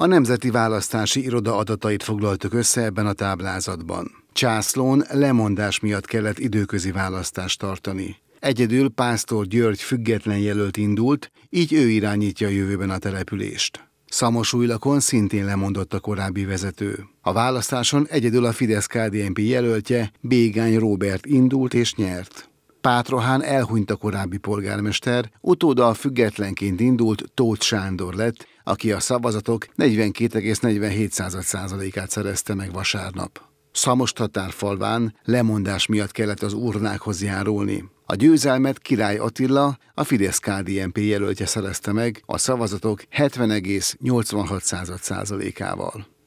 A Nemzeti Választási Iroda adatait foglaltuk össze ebben a táblázatban. Császlón lemondás miatt kellett időközi választást tartani. Egyedül Pásztor György független jelölt indult, így ő irányítja a jövőben a települést. Szamosújlakon szintén lemondott a korábbi vezető. A választáson egyedül a Fidesz-KDNP jelöltje Bégány Róbert indult és nyert. Pátrohán elhunyt a korábbi polgármester, utóda a függetlenként indult Tóth Sándor lett, aki a szavazatok 42,47%-át szerezte meg vasárnap. Szamos falván lemondás miatt kellett az urnákhoz járulni. A győzelmet Király Attila, a fidesz KDNP jelöltje szerezte meg a szavazatok 70,86%-ával.